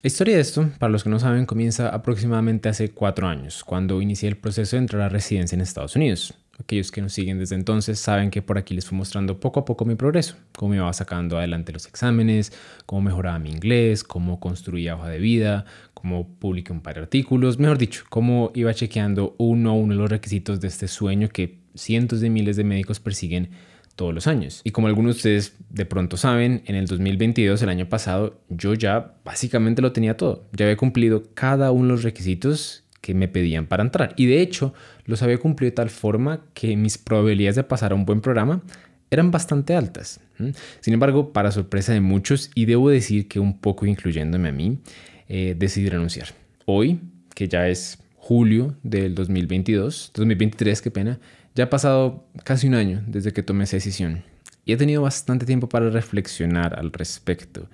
La historia de esto, para los que no saben, comienza aproximadamente hace cuatro años, cuando inicié el proceso de entrar a residencia en Estados Unidos. Aquellos que nos siguen desde entonces saben que por aquí les fui mostrando poco a poco mi progreso, cómo iba sacando adelante los exámenes, cómo mejoraba mi inglés, cómo construía hoja de vida, cómo publiqué un par de artículos, mejor dicho, cómo iba chequeando uno a uno los requisitos de este sueño que cientos de miles de médicos persiguen todos los años. Y como algunos de ustedes de pronto saben, en el 2022, el año pasado, yo ya básicamente lo tenía todo. Ya había cumplido cada uno de los requisitos que me pedían para entrar. Y de hecho, los había cumplido de tal forma que mis probabilidades de pasar a un buen programa eran bastante altas. Sin embargo, para sorpresa de muchos, y debo decir que un poco incluyéndome a mí, eh, decidí renunciar. Hoy, que ya es julio del 2022, 2023, qué pena, ya ha pasado casi un año desde que tomé esa decisión y he tenido bastante tiempo para reflexionar al respecto.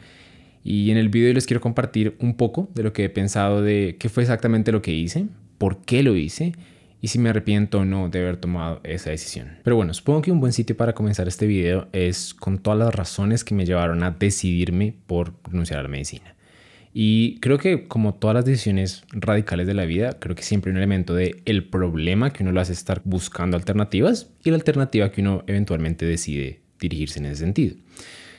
Y en el video les quiero compartir un poco de lo que he pensado de qué fue exactamente lo que hice, por qué lo hice y si me arrepiento o no de haber tomado esa decisión. Pero bueno, supongo que un buen sitio para comenzar este video es con todas las razones que me llevaron a decidirme por renunciar a la medicina. Y creo que como todas las decisiones radicales de la vida, creo que siempre hay un elemento de el problema que uno lo hace estar buscando alternativas y la alternativa que uno eventualmente decide dirigirse en ese sentido.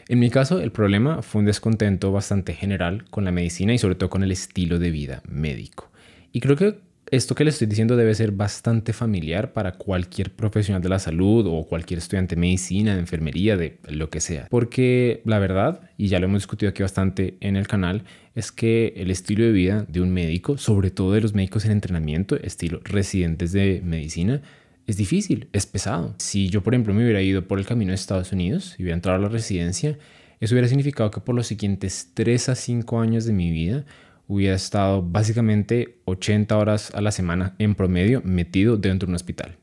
En mi caso, el problema fue un descontento bastante general con la medicina y sobre todo con el estilo de vida médico. Y creo que esto que le estoy diciendo debe ser bastante familiar para cualquier profesional de la salud o cualquier estudiante de medicina, de enfermería, de lo que sea. Porque la verdad, y ya lo hemos discutido aquí bastante en el canal, es que el estilo de vida de un médico, sobre todo de los médicos en entrenamiento, estilo residentes de medicina, es difícil, es pesado. Si yo, por ejemplo, me hubiera ido por el camino de Estados Unidos y hubiera entrado a la residencia, eso hubiera significado que por los siguientes 3 a 5 años de mi vida hubiera estado básicamente 80 horas a la semana en promedio metido dentro de un hospital.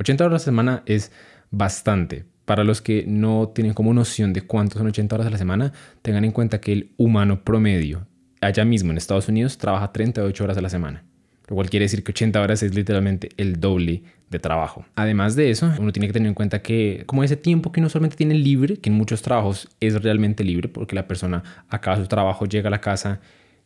80 horas a la semana es bastante. Para los que no tienen como noción de cuánto son 80 horas a la semana, tengan en cuenta que el humano promedio allá mismo en Estados Unidos trabaja 38 horas a la semana. Lo cual quiere decir que 80 horas es literalmente el doble de trabajo. Además de eso, uno tiene que tener en cuenta que como ese tiempo que uno solamente tiene libre, que en muchos trabajos es realmente libre porque la persona acaba su trabajo, llega a la casa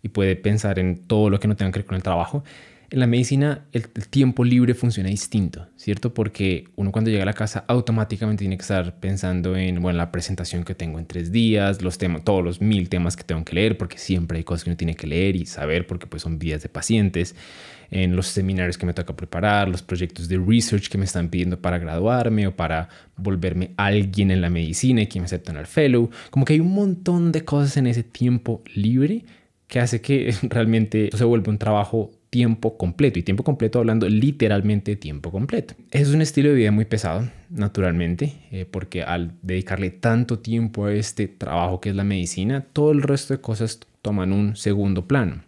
y puede pensar en todo lo que no tenga que ver con el trabajo. En la medicina el, tiempo libre funciona distinto, ¿cierto? Porque uno cuando llega a la casa automáticamente tiene que estar pensando en, bueno, la presentación que tengo en tres días, los temas, todos los mil temas que tengo que leer, porque siempre hay cosas que uno tiene que leer y saber, porque pues son vidas de pacientes, en los seminarios que me toca preparar, los proyectos de research que me están pidiendo para graduarme o para volverme alguien en la medicina y que me aceptan al fellow. Como que hay un montón de cosas en ese tiempo libre que hace que realmente se vuelva un trabajo tiempo completo y tiempo completo hablando literalmente tiempo completo. Es un estilo de vida muy pesado, naturalmente, eh, porque al dedicarle tanto tiempo a este trabajo que es la medicina, todo el resto de cosas toman un segundo plano.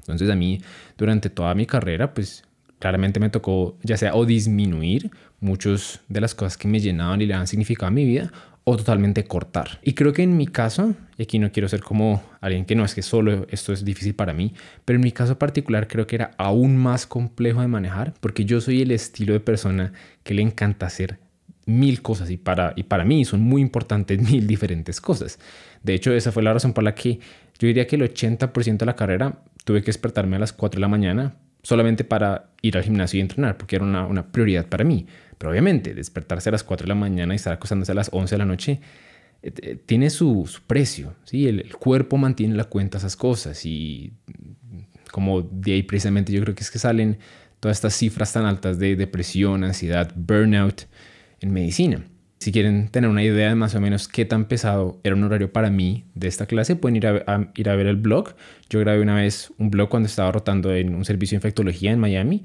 Entonces a mí durante toda mi carrera, pues claramente me tocó ya sea o disminuir muchas de las cosas que me llenaban y le han significado a mi vida o totalmente cortar. Y creo que en mi caso, y aquí no quiero ser como alguien que no es que solo esto es difícil para mí, pero en mi caso particular creo que era aún más complejo de manejar porque yo soy el estilo de persona que le encanta hacer mil cosas y para, y para mí son muy importantes mil diferentes cosas. De hecho, esa fue la razón por la que yo diría que el 80% de la carrera tuve que despertarme a las 4 de la mañana solamente para ir al gimnasio y entrenar porque era una, una prioridad para mí pero obviamente, despertarse a las 4 de la mañana y estar acostándose a las 11 de la noche eh, eh, tiene su, precio. ¿sí? El, cuerpo mantiene la cuenta esas cosas y mm, como de ahí precisamente yo creo que es que salen todas estas cifras tan altas de depresión, ansiedad, burnout en medicina. Si quieren tener una idea de más o menos qué tan pesado era un horario para mí de esta clase, pueden ir a, a, ir a ver el blog. Yo grabé una vez un blog cuando estaba rotando en un servicio de infectología en Miami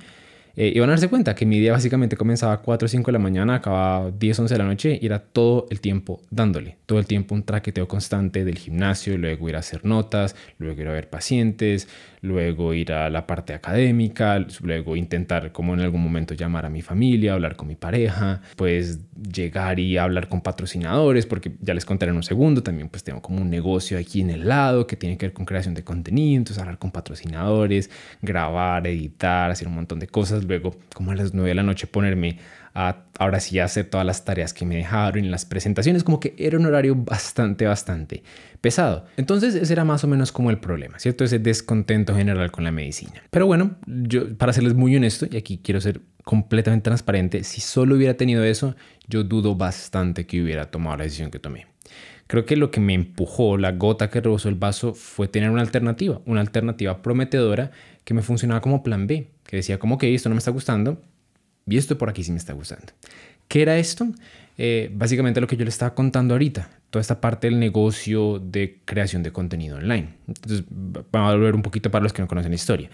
eh, y iban a darse cuenta que mi día básicamente comenzaba a 4 o 5 de la mañana, acababa 10, o 11 de la noche y era todo el tiempo dándole, todo el tiempo un traqueteo constante del gimnasio, luego ir a hacer notas, luego ir a ver pacientes, luego ir a la parte académica, luego intentar como en algún momento llamar a mi familia, hablar con mi pareja, pues llegar y hablar con patrocinadores, porque ya les contaré en un segundo, también pues tengo como un negocio aquí en el lado que tiene que ver con creación de contenido, entonces hablar con patrocinadores, grabar, editar, hacer un montón de cosas, luego como a las 9 de la noche ponerme ahora sí ya sé todas las tareas que me dejaron, en las presentaciones, como que era un horario bastante, bastante pesado. Entonces ese era más o menos como el problema, ¿cierto? Ese descontento general con la medicina. Pero bueno, yo para serles muy honesto, y aquí quiero ser completamente transparente, si solo hubiera tenido eso, yo dudo bastante que hubiera tomado la decisión que tomé. Creo que lo que me empujó, la gota que rebosó el vaso, fue tener una alternativa, una alternativa prometedora que me funcionaba como plan B, que decía como que esto no me está gustando, y esto por aquí sí me está gustando. ¿Qué era esto? Eh, básicamente lo que yo le estaba contando ahorita, toda esta parte del negocio de creación de contenido online. Entonces, vamos a volver un poquito para los que no conocen la historia.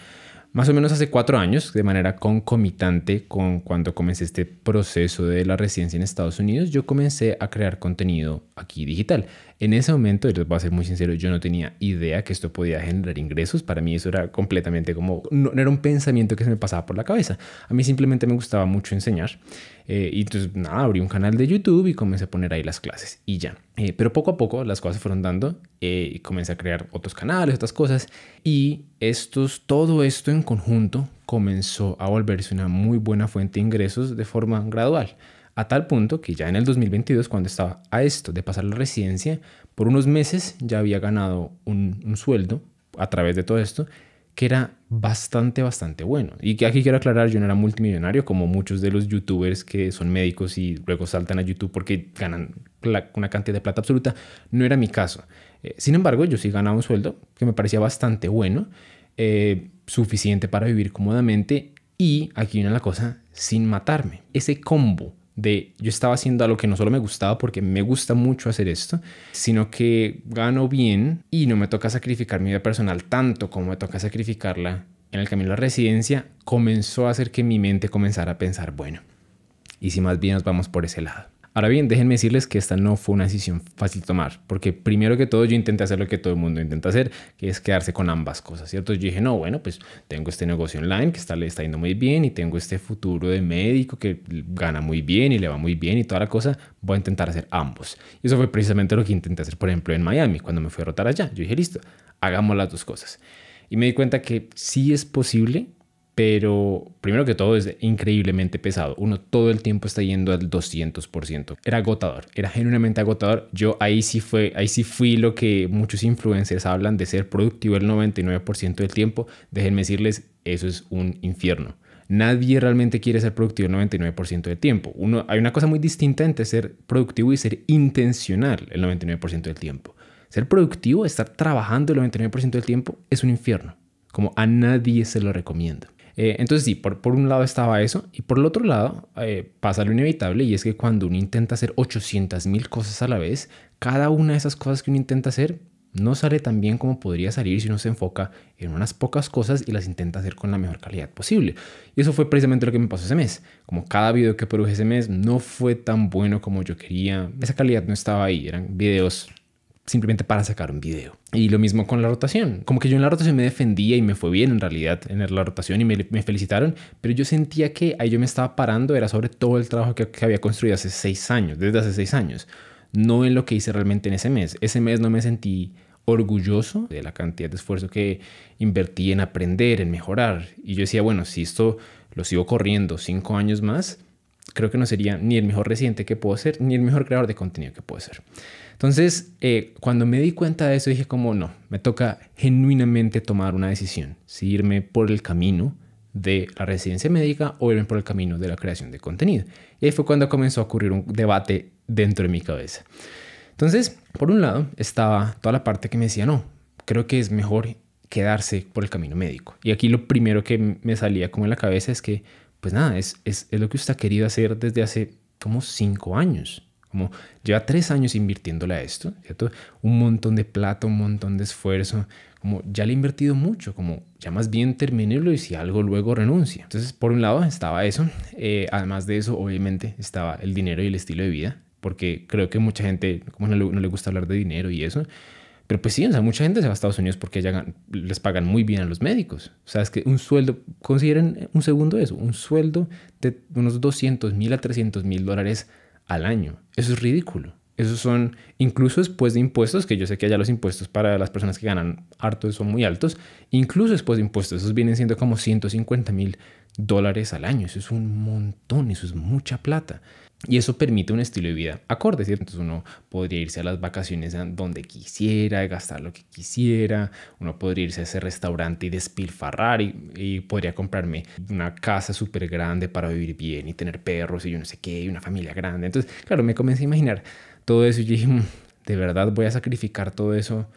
Más o menos hace cuatro años, de manera concomitante con cuando comencé este proceso de la residencia en Estados Unidos, yo comencé a crear contenido aquí digital. En ese momento, y les voy a ser muy sincero, yo no tenía idea que esto podía generar ingresos. Para mí eso era completamente como, no, era un pensamiento que se me pasaba por la cabeza. A mí simplemente me gustaba mucho enseñar. Eh, y entonces, nada, abrí un canal de YouTube y comencé a poner ahí las clases y ya. Eh, pero poco a poco las cosas se fueron dando eh, y comencé a crear otros canales, otras cosas. Y estos, todo esto en conjunto comenzó a volverse una muy buena fuente de ingresos de forma gradual a tal punto que ya en el 2022, cuando estaba a esto de pasar la residencia, por unos meses ya había ganado un, sueldo a través de todo esto que era bastante, bastante bueno. Y que aquí quiero aclarar, yo no era multimillonario como muchos de los youtubers que son médicos y luego saltan a YouTube porque ganan una cantidad de plata absoluta. No era mi caso. Eh, sin embargo, yo sí ganaba un sueldo que me parecía bastante bueno, eh, suficiente para vivir cómodamente y, aquí viene la cosa, sin matarme. Ese combo de yo estaba haciendo algo que no solo me gustaba porque me gusta mucho hacer esto, sino que gano bien y no me toca sacrificar mi vida personal tanto como me toca sacrificarla en el camino a la residencia, comenzó a hacer que mi mente comenzara a pensar, bueno, y si más bien nos vamos por ese lado. Ahora bien, déjenme decirles que esta no fue una decisión fácil tomar, porque primero que todo yo intenté hacer lo que todo el mundo intenta hacer, que es quedarse con ambas cosas, ¿cierto? Yo dije, no, bueno, pues tengo este negocio online que está, le está yendo muy bien y tengo este futuro de médico que gana muy bien y le va muy bien y toda la cosa, voy a intentar hacer ambos. Y eso fue precisamente lo que intenté hacer, por ejemplo, en Miami, cuando me fui a rotar allá. Yo dije, listo, hagamos las dos cosas. Y me di cuenta que sí es posible, pero primero que todo es increíblemente pesado. Uno todo el tiempo está yendo al 200%. Era agotador, era genuinamente agotador. Yo ahí sí, fue, ahí sí fui lo que muchos influencers hablan de ser productivo el 99% del tiempo. Déjenme decirles, eso es un infierno. Nadie realmente quiere ser productivo el 99% del tiempo. Uno, hay una cosa muy distinta entre ser productivo y ser intencional el 99% del tiempo. Ser productivo, estar trabajando el 99% del tiempo, es un infierno. Como a nadie se lo recomiendo. Eh, entonces sí, por, por un lado estaba eso y por el otro lado eh, pasa lo inevitable y es que cuando uno intenta hacer 800 mil cosas a la vez, cada una de esas cosas que uno intenta hacer no sale tan bien como podría salir si uno se enfoca en unas pocas cosas y las intenta hacer con la mejor calidad posible. Y eso fue precisamente lo que me pasó ese mes. Como cada video que produje ese mes no fue tan bueno como yo quería, esa calidad no estaba ahí, eran videos simplemente para sacar un video. Y lo mismo con la rotación. Como que yo en la rotación me defendía y me fue bien en realidad en la rotación y me, felicitaron, pero yo sentía que ahí yo me estaba parando, era sobre todo el trabajo que, había construido hace seis años, desde hace seis años, no en lo que hice realmente en ese mes. Ese mes no me sentí orgulloso de la cantidad de esfuerzo que invertí en aprender, en mejorar. Y yo decía, bueno, si esto lo sigo corriendo cinco años más, creo que no sería ni el mejor residente que puedo ser, ni el mejor creador de contenido que puedo ser. Entonces, eh, cuando me di cuenta de eso, dije como no, me toca genuinamente tomar una decisión, si irme por el camino de la residencia médica o irme por el camino de la creación de contenido. Y ahí fue cuando comenzó a ocurrir un debate dentro de mi cabeza. Entonces, por un lado, estaba toda la parte que me decía, no, creo que es mejor quedarse por el camino médico. Y aquí lo primero que me salía como en la cabeza es que, pues nada, es, es lo que usted ha querido hacer desde hace como cinco años. Como lleva tres años invirtiéndole a esto, Un montón de plata, un montón de esfuerzo, como ya le he invertido mucho, como ya más bien terminarlo y si algo luego renuncia. Entonces, por un lado estaba eso, eh, además de eso, obviamente, estaba el dinero y el estilo de vida, porque creo que mucha gente, como no le, gusta hablar de dinero y eso, pero pues sí, o sea, mucha gente se va a Estados Unidos porque les pagan muy bien a los médicos. O sea, es que un sueldo, consideren un segundo eso, un sueldo de unos 200 mil a 300 mil dólares al año. Eso es ridículo. Esos son, incluso después de impuestos, que yo sé que allá los impuestos para las personas que ganan harto son muy altos, incluso después de impuestos, esos vienen siendo como 150 mil dólares al año. Eso es un montón, eso es mucha plata. Y eso permite un estilo de vida acorde, ¿cierto? Entonces uno podría irse a las vacaciones donde quisiera, gastar lo que quisiera, uno podría irse a ese restaurante y despilfarrar y, y podría comprarme una casa súper grande para vivir bien y tener perros y yo no sé qué, y una familia grande. Entonces, claro, me comencé a imaginar todo eso y dije, mm, ¿de verdad voy a sacrificar todo eso?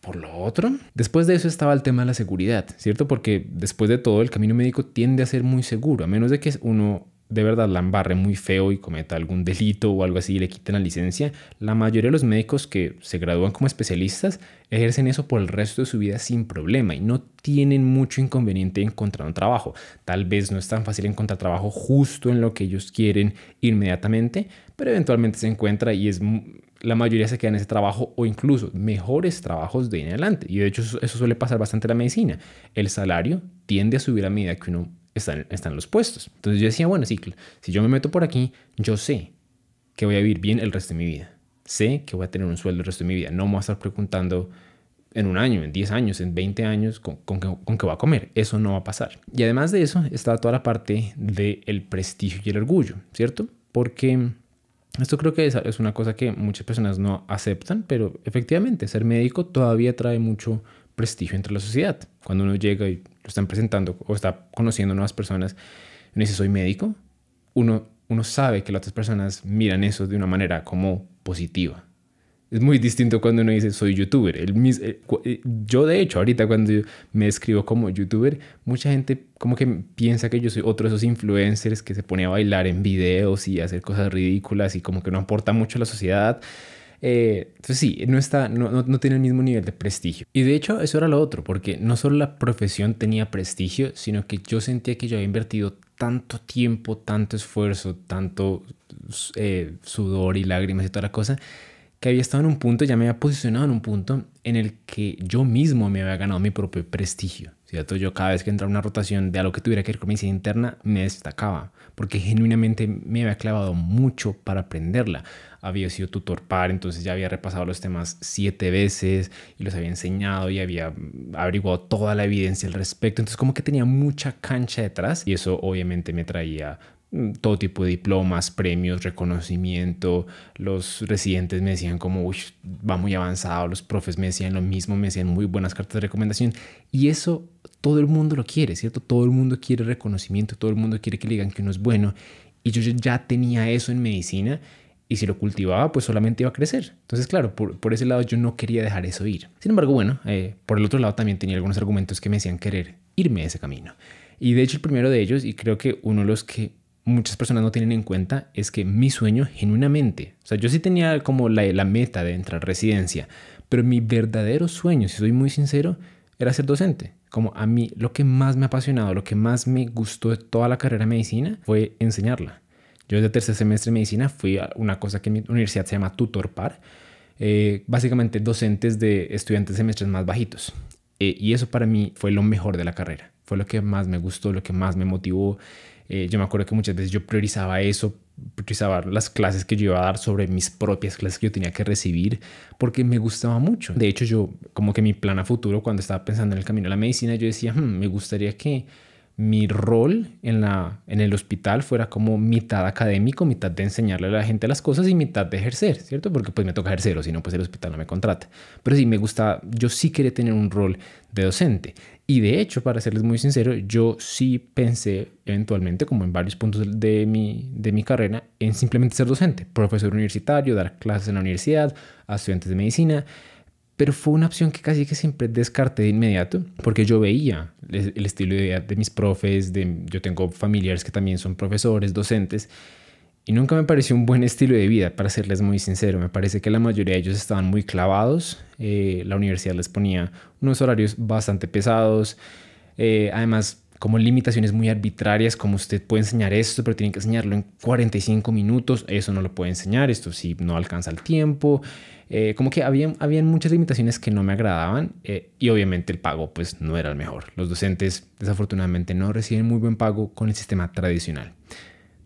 por lo otro. Después de eso estaba el tema de la seguridad, ¿cierto? Porque después de todo el camino médico tiende a ser muy seguro, a menos de que uno de verdad la embarre muy feo y cometa algún delito o algo así y le quiten la licencia, la mayoría de los médicos que se gradúan como especialistas ejercen eso por el resto de su vida sin problema y no tienen mucho inconveniente en encontrar un trabajo. Tal vez no es tan fácil encontrar trabajo justo en lo que ellos quieren inmediatamente, pero eventualmente se encuentra y es la mayoría se queda en ese trabajo o incluso mejores trabajos de ahí en adelante. Y de hecho eso suele pasar bastante en la medicina. El salario tiende a subir a medida que uno están, están los puestos. Entonces yo decía, bueno, sí, si yo me meto por aquí, yo sé que voy a vivir bien el resto de mi vida. Sé que voy a tener un sueldo el resto de mi vida. No me voy a estar preguntando en un año, en 10 años, en 20 años, con, con, qué va a comer. Eso no va a pasar. Y además de eso, está toda la parte del prestigio y el orgullo, ¿cierto? Porque esto creo que es, una cosa que muchas personas no aceptan, pero efectivamente ser médico todavía trae mucho prestigio entre la sociedad. Cuando uno llega y lo están presentando o está conociendo nuevas personas, uno dice, soy médico, uno, uno sabe que las otras personas miran eso de una manera como positiva. Es muy distinto cuando uno dice, soy youtuber. El, eh, eh, yo de hecho, ahorita cuando me escribo como youtuber, mucha gente como que piensa que yo soy otro de esos influencers que se pone a bailar en videos y hacer cosas ridículas y como que no aporta mucho a la sociedad. Eh, entonces sí, no, está, no, tiene el mismo nivel de prestigio. Y de hecho eso era lo otro, porque no solo la profesión tenía prestigio, sino que yo sentía que yo había invertido tanto tiempo, tanto esfuerzo, tanto eh, sudor y lágrimas y toda la cosa, que había estado en un punto, ya me había posicionado en un punto en el que yo mismo me había ganado mi propio prestigio. ¿cierto? Yo cada vez que entraba una rotación de algo que tuviera que ver con medicina interna, me destacaba porque genuinamente me había clavado mucho para aprenderla. Había sido tutor par, entonces ya había repasado los temas siete veces y los había enseñado y había averiguado toda la evidencia al respecto. Entonces como que tenía mucha cancha detrás y eso obviamente me traía Mm, todo tipo de diplomas, premios, reconocimiento. Los residentes me decían como, uy, va muy avanzado. Los profes me decían lo mismo, me decían muy buenas cartas de recomendación. Y eso todo el mundo lo quiere, ¿cierto? Todo el mundo quiere reconocimiento, todo el mundo quiere que le digan que uno es bueno. Y yo ya tenía eso en medicina y si lo cultivaba, pues solamente iba a crecer. Entonces, claro, por, ese lado yo no quería dejar eso ir. Sin embargo, bueno, eh, por el otro lado también tenía algunos argumentos que me hacían querer irme de ese camino. Y de hecho el primero de ellos, y creo que uno de los que muchas personas no tienen en cuenta es que mi sueño genuinamente, o sea, yo sí tenía como la, la meta de entrar a residencia, pero mi verdadero sueño, si soy muy sincero, era ser docente. Como a mí lo que más me ha apasionado, lo que más me gustó de toda la carrera de medicina fue enseñarla. Yo desde tercer semestre de medicina fui a una cosa que en mi universidad se llama tutor par, eh, básicamente docentes de estudiantes de semestres más bajitos. Eh, y eso para mí fue lo mejor de la carrera. Fue lo que más me gustó, lo que más me motivó. Eh, yo me acuerdo que muchas veces yo priorizaba eso, priorizaba las clases que yo iba a dar sobre mis propias clases que yo tenía que recibir, porque me gustaba mucho. De hecho, yo como que mi plan a futuro, cuando estaba pensando en el camino a la medicina, yo decía, hmm, me gustaría que mi rol en, la, en el hospital fuera como mitad académico, mitad de enseñarle a la gente las cosas y mitad de ejercer, ¿cierto? Porque pues me toca ejercer o si no, pues el hospital no me contrata. Pero sí, me gusta, yo sí quería tener un rol de docente. Y de hecho, para serles muy sincero, yo sí pensé eventualmente, como en varios puntos de mi, de mi carrera, en simplemente ser docente, profesor universitario, dar clases en la universidad, a estudiantes de medicina pero fue una opción que casi que siempre descarté de inmediato porque yo veía el estilo de vida de mis profes, de, yo tengo familiares que también son profesores, docentes, y nunca me pareció un buen estilo de vida, para serles muy sincero. Me parece que la mayoría de ellos estaban muy clavados, eh, la universidad les ponía unos horarios bastante pesados, eh, además como limitaciones muy arbitrarias, como usted puede enseñar esto, pero tiene que enseñarlo en 45 minutos, eso no lo puede enseñar, esto sí no alcanza el tiempo. Eh, como que habían, habían muchas limitaciones que no me agradaban eh, y obviamente el pago pues no era el mejor. Los docentes desafortunadamente no reciben muy buen pago con el sistema tradicional.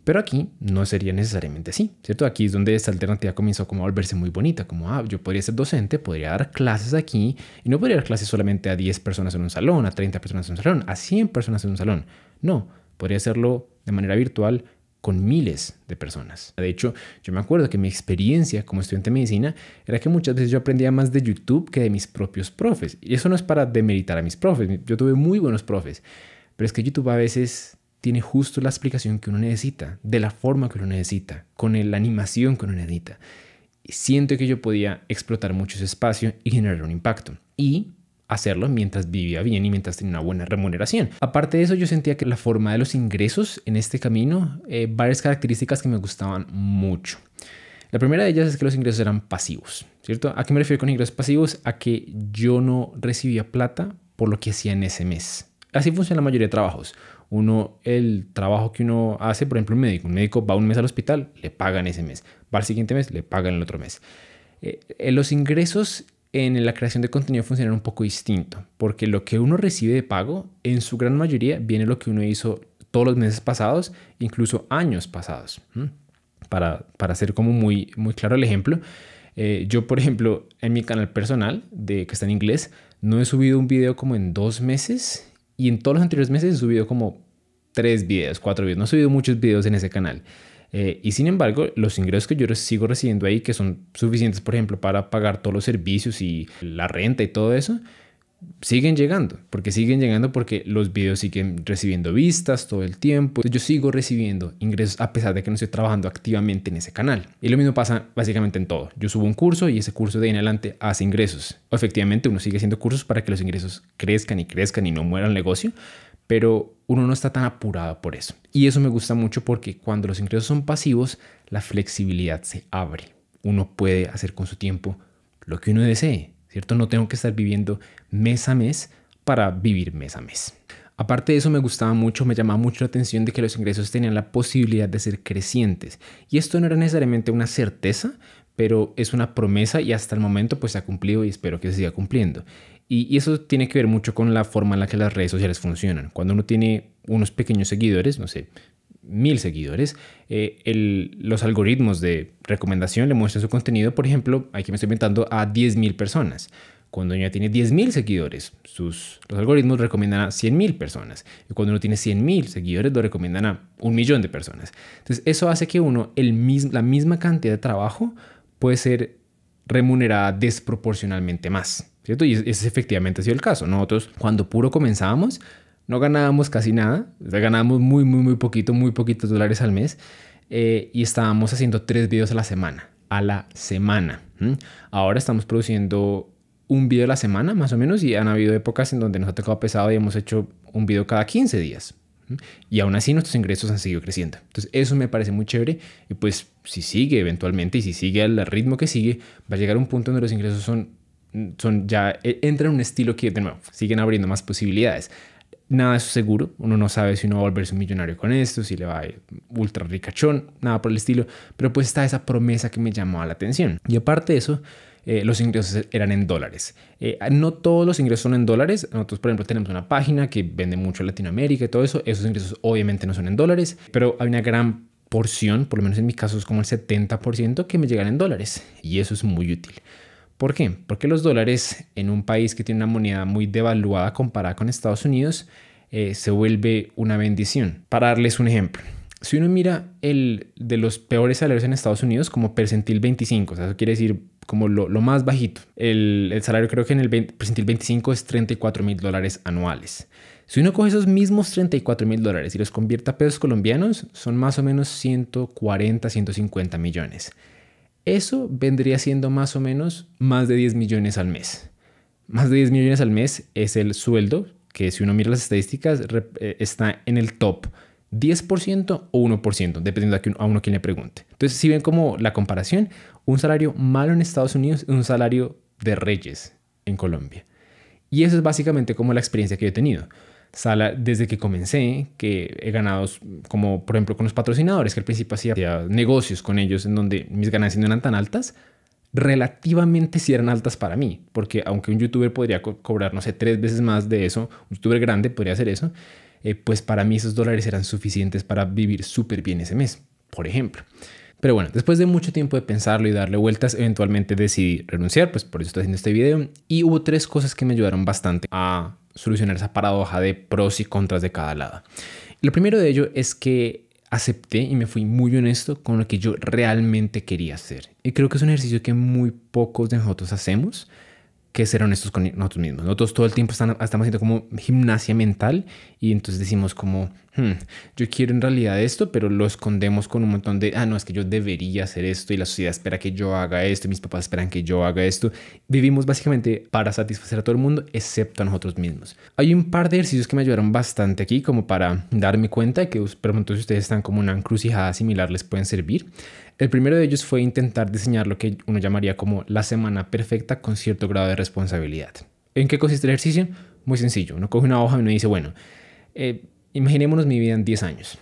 Pero aquí no sería necesariamente así, ¿cierto? Aquí es donde esta alternativa comenzó como a volverse muy bonita, como, ah, yo podría ser docente, podría dar clases aquí, y no podría dar clases solamente a 10 personas en un salón, a 30 personas en un salón, a 100 personas en un salón. No, podría hacerlo de manera virtual con miles de personas. De hecho, yo me acuerdo que mi experiencia como estudiante de medicina era que muchas veces yo aprendía más de YouTube que de mis propios profes. Y eso no es para demeritar a mis profes, yo tuve muy buenos profes, pero es que YouTube a veces tiene justo la explicación que uno necesita, de la forma que uno necesita, con la animación que uno necesita. Siento que yo podía explotar mucho ese espacio y generar un impacto. Y hacerlo mientras vivía bien y mientras tenía una buena remuneración. Aparte de eso, yo sentía que la forma de los ingresos en este camino, eh, varias características que me gustaban mucho. La primera de ellas es que los ingresos eran pasivos, ¿cierto? ¿A qué me refiero con ingresos pasivos? A que yo no recibía plata por lo que hacía en ese mes. Así funciona la mayoría de trabajos. Uno, el trabajo que uno hace, por ejemplo, un médico. Un médico va un mes al hospital, le pagan ese mes. Va al siguiente mes, le pagan el otro mes. Eh, eh, los ingresos en la creación de contenido funciona un poco distinto, porque lo que uno recibe de pago, en su gran mayoría, viene lo que uno hizo todos los meses pasados, incluso años pasados. Para, hacer como muy, muy claro el ejemplo, eh, yo, por ejemplo, en mi canal personal, de, que está en inglés, no he subido un video como en dos meses y en todos los anteriores meses he subido como tres videos, cuatro videos. No he subido muchos videos en ese canal. Eh, y sin embargo, los ingresos que yo sigo recibiendo ahí, que son suficientes, por ejemplo, para pagar todos los servicios y la renta y todo eso, siguen llegando, porque siguen llegando porque los videos siguen recibiendo vistas todo el tiempo. Yo sigo recibiendo ingresos a pesar de que no estoy trabajando activamente en ese canal. Y lo mismo pasa básicamente en todo. Yo subo un curso y ese curso de ahí en adelante hace ingresos. O efectivamente uno sigue haciendo cursos para que los ingresos crezcan y crezcan y no muera el negocio, pero uno no está tan apurado por eso. Y eso me gusta mucho porque cuando los ingresos son pasivos, la flexibilidad se abre. Uno puede hacer con su tiempo lo que uno desee, ¿cierto? No tengo que estar viviendo mes a mes para vivir mes a mes. Aparte de eso me gustaba mucho, me llamaba mucho la atención de que los ingresos tenían la posibilidad de ser crecientes. Y esto no era necesariamente una certeza, pero es una promesa y hasta el momento pues se ha cumplido y espero que se siga cumpliendo. Y, eso tiene que ver mucho con la forma en la que las redes sociales funcionan. Cuando uno tiene unos pequeños seguidores, no sé, mil seguidores, eh, los algoritmos de recomendación le muestran su contenido, por ejemplo, aquí me estoy inventando, a 10.000 personas. Cuando uno ya tiene 10.000 seguidores, sus, los algoritmos recomiendan a 100.000 personas. Y cuando uno tiene 100.000 seguidores, lo recomiendan a un millón de personas. Entonces, eso hace que uno, la misma cantidad de trabajo, puede ser remunerada desproporcionalmente más. Y ese efectivamente ha sido el caso. Nosotros cuando puro comenzábamos, no ganábamos casi nada, ganábamos muy, muy, muy poquito, muy poquitos dólares al mes eh, y estábamos haciendo tres videos a la semana, a la semana. Ahora estamos produciendo un video a la semana más o menos y han habido épocas en donde nos ha tocado pesado y hemos hecho un video cada 15 días. Y aún así nuestros ingresos han seguido creciendo. Entonces eso me parece muy chévere y pues si sigue eventualmente y si sigue al ritmo que sigue, va a llegar un punto donde los ingresos son son ya e, entra en un estilo que de nuevo siguen abriendo más posibilidades. Nada es seguro, uno no sabe si uno va a volverse un millonario con esto, si le va a ir ultra ricachón, nada por el estilo, pero pues está esa promesa que me llamó la atención. Y aparte de eso, eh, los ingresos e, eran en dólares. Eh, no todos los ingresos son en dólares. Nosotros, por ejemplo, tenemos una página que vende mucho en Latinoamérica y todo eso. Esos ingresos obviamente no son en dólares, pero hay una gran porción, por lo menos en mi caso es como el 70%, que me llegan en dólares. Y eso es muy útil. ¿Por qué? Porque los dólares en un país que tiene una moneda muy devaluada comparada con Estados Unidos eh, se vuelve una bendición. Para darles un ejemplo, si uno mira el de los peores salarios en Estados Unidos como percentil 25, eso quiere decir como lo, más bajito, el, salario creo que en el percentil 25 es 34 mil dólares anuales. Si uno coge esos mismos 34 mil dólares y los convierte a pesos colombianos, son más o menos 140, 150 millones. Eso vendría siendo más o menos más de 10 millones al mes. Más de 10 millones al mes es el sueldo que si uno mira las estadísticas eh, está en el top 10% o 1%, dependiendo a, uno, quien le pregunte. Entonces, si ven como la comparación, un salario malo en Estados Unidos es un salario de reyes en Colombia. Y eso es básicamente como la experiencia que yo he tenido sala desde que comencé, que he ganado, como por ejemplo con los patrocinadores, que al principio hacía negocios con ellos en donde mis ganancias no eran tan altas, relativamente sí eran altas para mí, porque aunque un youtuber podría cobrar, no sé, tres veces más de eso, un youtuber grande podría hacer eso, eh, pues para mí esos dólares eran suficientes para vivir súper bien ese mes, por ejemplo. Pero bueno, después de mucho tiempo de pensarlo y darle vueltas, eventualmente decidí renunciar, pues por eso estoy haciendo este video. Y hubo tres cosas que me ayudaron bastante a solucionar esa paradoja de pros y contras de cada lado. Lo primero de ello es que acepté y me fui muy honesto con lo que yo realmente quería hacer. Y creo que es un ejercicio que muy pocos de nosotros hacemos que ser honestos con nosotros mismos. Nosotros todo el tiempo estamos haciendo como gimnasia mental y entonces decimos como, hmm, yo quiero en realidad esto, pero lo escondemos con un montón de, ah, no, es que yo debería hacer esto y la sociedad espera que yo haga esto y mis papás esperan que yo haga esto. Vivimos básicamente para satisfacer a todo el mundo, excepto a nosotros mismos. Hay un par de ejercicios que me ayudaron bastante aquí como para darme cuenta y que pregunto pues, si ustedes están como una encrucijada similar les pueden servir. El primero de ellos fue intentar diseñar lo que uno llamaría como la semana perfecta con cierto grado de responsabilidad. ¿En qué consiste el ejercicio? Muy sencillo. Uno coge una hoja y uno dice, bueno, eh, imaginémonos mi vida en 10 años.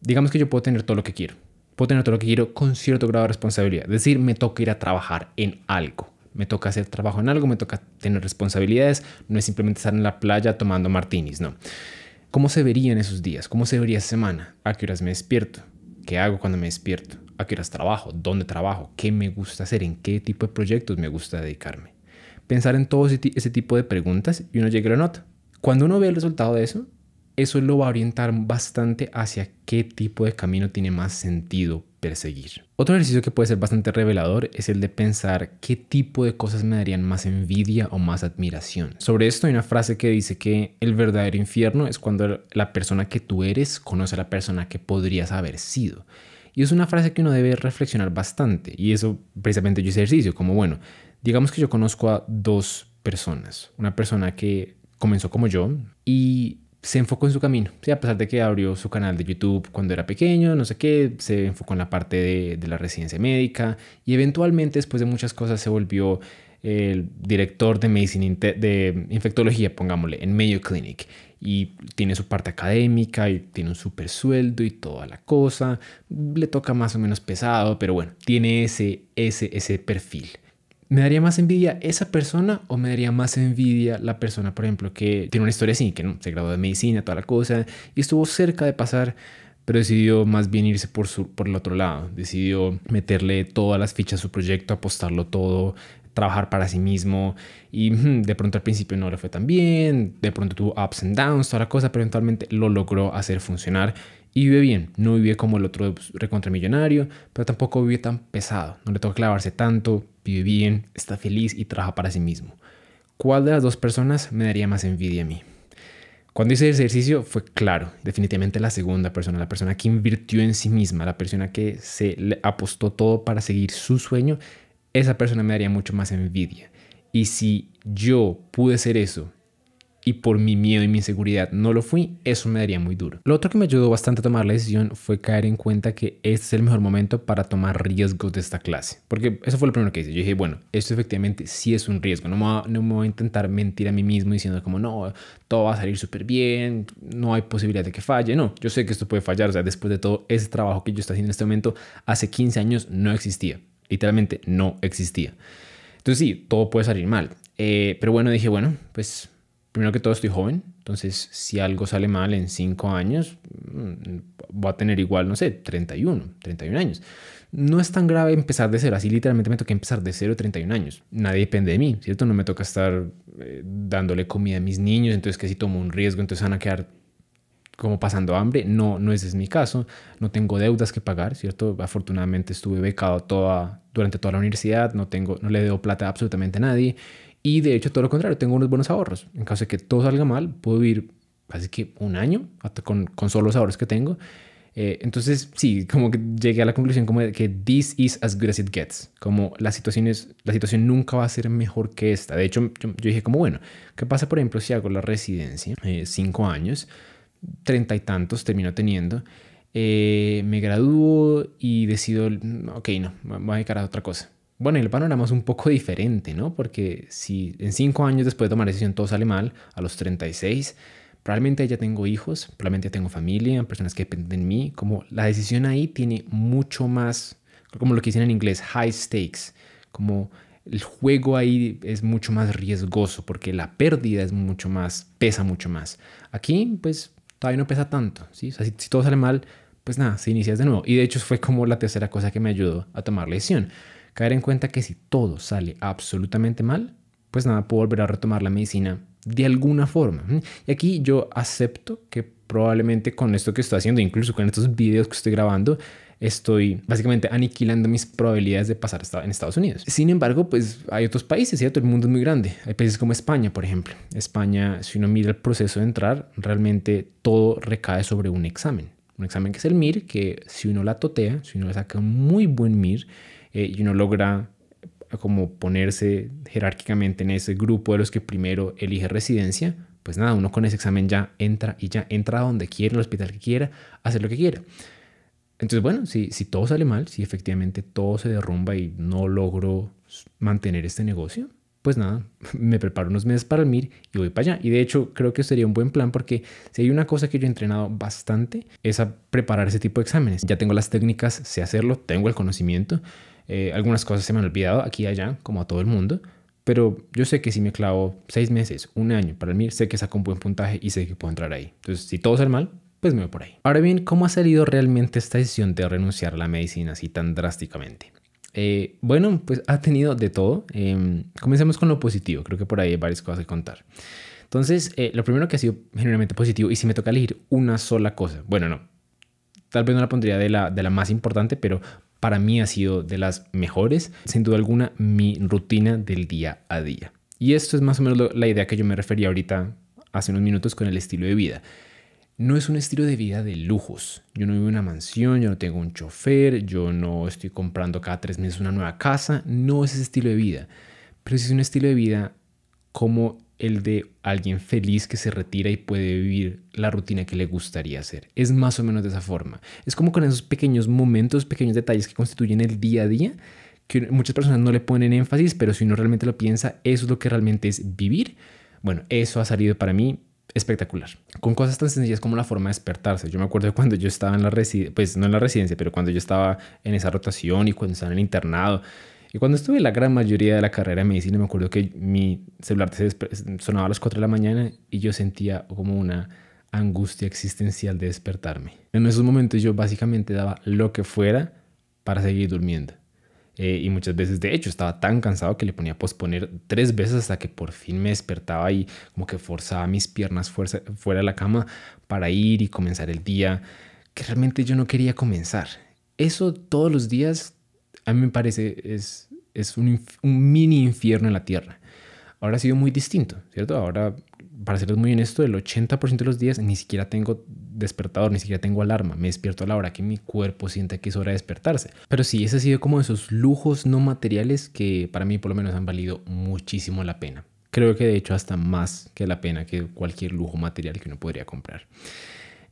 Digamos que yo puedo tener todo lo que quiero. Puedo tener todo lo que quiero con cierto grado de responsabilidad. Es decir, me toca ir a trabajar en algo. Me toca hacer trabajo en algo, me toca tener responsabilidades. No es simplemente estar en la playa tomando martinis, no. ¿Cómo se vería en esos días? ¿Cómo se vería esa semana? ¿A qué horas me despierto? ¿Qué hago cuando me despierto? a qué horas trabajo, dónde trabajo, qué me gusta hacer, en qué tipo de proyectos me gusta dedicarme. Pensar en todo ese tipo de preguntas y uno llega a la nota. Cuando uno ve el resultado de eso, eso lo va a orientar bastante hacia qué tipo de camino tiene más sentido perseguir. Otro ejercicio que puede ser bastante revelador es el de pensar qué tipo de cosas me darían más envidia o más admiración. Sobre esto hay una frase que dice que el verdadero infierno es cuando la persona que tú eres conoce a la persona que podrías haber sido. Y es una frase que uno debe reflexionar bastante. Y eso precisamente yo hice ejercicio, como bueno, digamos que yo conozco a dos personas. Una persona que comenzó como yo y se enfocó en su camino. sea a pesar de que abrió su canal de YouTube cuando era pequeño, no sé qué, se enfocó en la parte de, la residencia médica y eventualmente después de muchas cosas se volvió el director de medicina de infectología, pongámosle, en Mayo Clinic y tiene su parte académica y tiene un super sueldo y toda la cosa. Le toca más o menos pesado, pero bueno, tiene ese, ese, perfil. ¿Me daría más envidia esa persona o me daría más envidia la persona, por ejemplo, que tiene una historia así, que no, se graduó de medicina, toda la cosa, y estuvo cerca de pasar, pero decidió más bien irse por, su, por el otro lado, decidió meterle todas las fichas a su proyecto, apostarlo todo, trabajar para sí mismo y de pronto al principio no le fue tan bien, de pronto tuvo ups and downs, toda la cosa, pero eventualmente lo logró hacer funcionar y vive bien. No vive como el otro recontramillonario, pero tampoco vive tan pesado, no le toca clavarse tanto, vive bien, está feliz y trabaja para sí mismo. ¿Cuál de las dos personas me daría más envidia a mí? Cuando hice el ejercicio fue claro, definitivamente la segunda persona, la persona que invirtió en sí misma, la persona que se apostó todo para seguir su sueño, esa persona me daría mucho más envidia. Y si yo pude ser eso y por mi miedo y mi inseguridad no lo fui, eso me daría muy duro. Lo otro que me ayudó bastante a tomar la decisión fue caer en cuenta que este es el mejor momento para tomar riesgos de esta clase. Porque eso fue lo primero que hice. Yo dije, bueno, esto efectivamente sí es un riesgo. No me, no voy a intentar mentir a mí mismo diciendo como, no, todo va a salir súper bien, no hay posibilidad de que falle. No, yo sé que esto puede fallar. O sea, después de todo, ese trabajo que yo estoy haciendo en este momento hace 15 años no existía. Literalmente no existía. Entonces sí, todo puede salir mal. Eh, pero bueno, dije, bueno, pues primero que todo estoy joven, entonces si algo sale mal en 5 años, mm, voy a tener igual, no sé, 31, 31 años. No es tan grave empezar de cero, así literalmente me toca empezar de cero 31 años. Nadie depende de mí, ¿cierto? No me toca estar eh, dándole comida a mis niños, entonces que si tomo un riesgo, entonces van a quedar como pasando hambre. No, no ese es mi caso. No tengo deudas que pagar, ¿cierto? Afortunadamente estuve becado toda, durante toda la universidad, no, tengo, no le debo plata a absolutamente a nadie. Y de hecho, todo lo contrario, tengo unos buenos ahorros. En caso de que todo salga mal, puedo vivir casi que un año con, con solo los ahorros que tengo. Eh, entonces, sí, como que llegué a la conclusión como de que this is as good as it gets. Como la situación, es, la situación nunca va a ser mejor que esta. De hecho, yo, dije como, bueno, ¿qué pasa, por ejemplo, si hago la residencia eh, cinco años? treinta y tantos, termino teniendo. Eh, me gradúo y decido, ok, no, voy a dedicar a otra cosa. Bueno, el panorama es un poco diferente, ¿no? Porque si en cinco años después de tomar decisión todo sale mal, a los 36, probablemente ya tengo hijos, probablemente ya tengo familia, personas que dependen de mí, como la decisión ahí tiene mucho más, como lo que dicen en inglés, high stakes, como el juego ahí es mucho más riesgoso porque la pérdida es mucho más, pesa mucho más. Aquí, pues todavía no pesa tanto, ¿sí? O si, todo sale mal, pues nada, se inicia de nuevo. Y de hecho fue como la tercera cosa que me ayudó a tomar la decisión. Caer en cuenta que si todo sale absolutamente mal, pues nada, puedo volver a retomar la medicina de alguna forma. Y aquí yo acepto que probablemente con esto que estoy haciendo, incluso con estos videos que estoy grabando, estoy básicamente aniquilando mis probabilidades de pasar en Estados Unidos. Sin embargo, pues hay otros países, ¿cierto? El mundo es muy grande. Hay países como España, por ejemplo. España, si uno mira el proceso de entrar, realmente todo recae sobre un examen. Un examen que es el MIR, que si uno la totea, si uno le saca un muy buen MIR eh, y uno logra eh, como ponerse jerárquicamente en ese grupo de los que primero elige residencia, pues nada, uno con ese examen ya entra y ya entra donde quiera, al hospital que quiera, hacer lo que quiera. Entonces, bueno, si, si todo sale mal, si efectivamente todo se derrumba y no logro mantener este negocio, pues nada, me preparo unos meses para el MIR y voy para allá. Y de hecho creo que sería un buen plan porque si hay una cosa que yo he entrenado bastante es a preparar ese tipo de exámenes. Ya tengo las técnicas, sé hacerlo, tengo el conocimiento. Eh, algunas cosas se me han olvidado aquí y allá, como a todo el mundo. Pero yo sé que si me clavo seis meses, un año para el MIR, sé que saco un buen puntaje y sé que puedo entrar ahí. Entonces, si todo sale mal, pues por ahí. Ahora bien, ¿cómo ha salido realmente esta decisión de renunciar a la medicina así tan drásticamente? Eh, bueno, pues ha tenido de todo. Em, comencemos con lo positivo, creo que por ahí hay varias cosas que contar. Entonces, eh, lo primero que ha sido generalmente positivo, y si me toca elegir una sola cosa, bueno, no, tal vez no la pondría de la, de la más importante, pero para mí ha sido de las mejores, sin duda alguna, mi rutina del día a día. Y esto es más o menos la idea que yo me refería ahorita hace unos minutos con el estilo de vida no es un estilo de vida de lujos. Yo no vivo en una mansión, yo no tengo un chofer, yo no estoy comprando cada tres meses una nueva casa. No es ese estilo de vida. Pero sí es un estilo de vida como el de alguien feliz que se retira y puede vivir la rutina que le gustaría hacer. Es más o menos de esa forma. Es como con esos pequeños momentos, pequeños detalles que constituyen el día a día, que muchas personas no le ponen énfasis, pero si uno realmente lo piensa, eso es lo que realmente es vivir. Bueno, eso ha salido para mí espectacular. Con cosas tan sencillas como la forma de despertarse. Yo me acuerdo cuando yo estaba en la residencia, pues no en la residencia, pero cuando yo estaba en esa rotación y cuando estaba en el internado. Y cuando estuve la gran mayoría de la carrera de medicina, me acuerdo que mi celular sonaba a las 4 de la mañana y yo sentía como una angustia existencial de despertarme. En esos momentos yo básicamente daba lo que fuera para seguir durmiendo. Eh, y muchas veces, de hecho, estaba tan cansado que le ponía a posponer tres veces hasta que por fin me despertaba y como que forzaba mis piernas fuerza, fuera de la cama para ir y comenzar el día que realmente yo no quería comenzar. Eso todos los días a mí me parece es, es un, un mini infierno en la tierra. Ahora ha sido muy distinto, ¿cierto? Ahora para ser muy honesto, el 80% de los días ni siquiera tengo despertador, ni siquiera tengo alarma. Me despierto a la hora que mi cuerpo siente que es hora de despertarse. Pero sí, ese ha sido como esos lujos no materiales que para mí por lo menos han valido muchísimo la pena. Creo que de hecho hasta más que la pena que cualquier lujo material que uno podría comprar.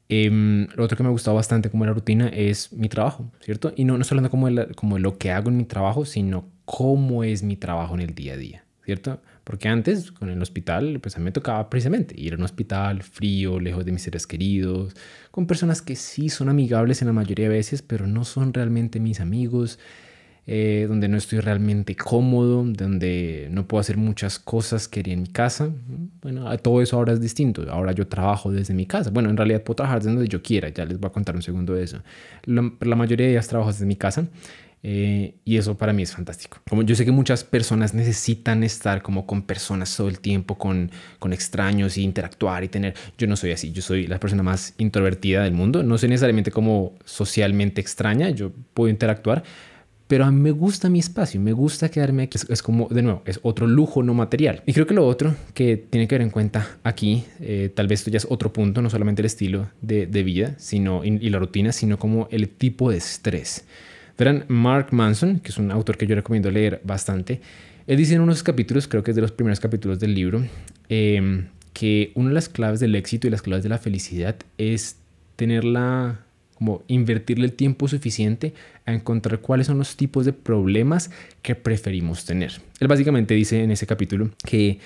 Em, lo otro que me ha gustado bastante como la rutina es mi trabajo, ¿cierto? Y no, no solo como, como lo que hago en mi trabajo, sino cómo es mi trabajo en el día a día, ¿cierto? Porque antes, con el hospital, pues a mí me tocaba precisamente ir a un hospital frío, lejos de mis seres queridos, con personas que sí son amigables en la mayoría de veces, pero no son realmente mis amigos, eh, donde no estoy realmente cómodo, donde no puedo hacer muchas cosas que haría en mi casa. Bueno, todo eso ahora es distinto. Ahora yo trabajo desde mi casa. Bueno, en realidad puedo trabajar desde donde yo quiera, ya les voy a contar un segundo de eso. La, la mayoría de ellas trabajo desde mi casa. Eh, y eso para mí es fantástico. Como yo sé que muchas personas necesitan estar como con personas todo el tiempo, con, extraños y interactuar y tener... Yo no soy así, yo soy la persona más introvertida del mundo. No soy necesariamente como socialmente extraña, yo puedo interactuar, pero a mí me gusta mi espacio, me gusta quedarme aquí. Es, como, de nuevo, es otro lujo no material. Y creo que lo otro que tiene que ver en cuenta aquí, eh, tal vez esto ya es otro punto, no solamente el estilo de, vida sino, y la rutina, sino como el tipo de estrés verán Mark Manson, que es un autor que yo recomiendo leer bastante. Él dice en unos capítulos, creo que es de los primeros capítulos del libro, em, que una de las claves del éxito y las claves de la felicidad es tenerla como invertirle el tiempo suficiente a encontrar cuáles son los tipos de problemas que preferimos tener. Él básicamente dice en ese capítulo que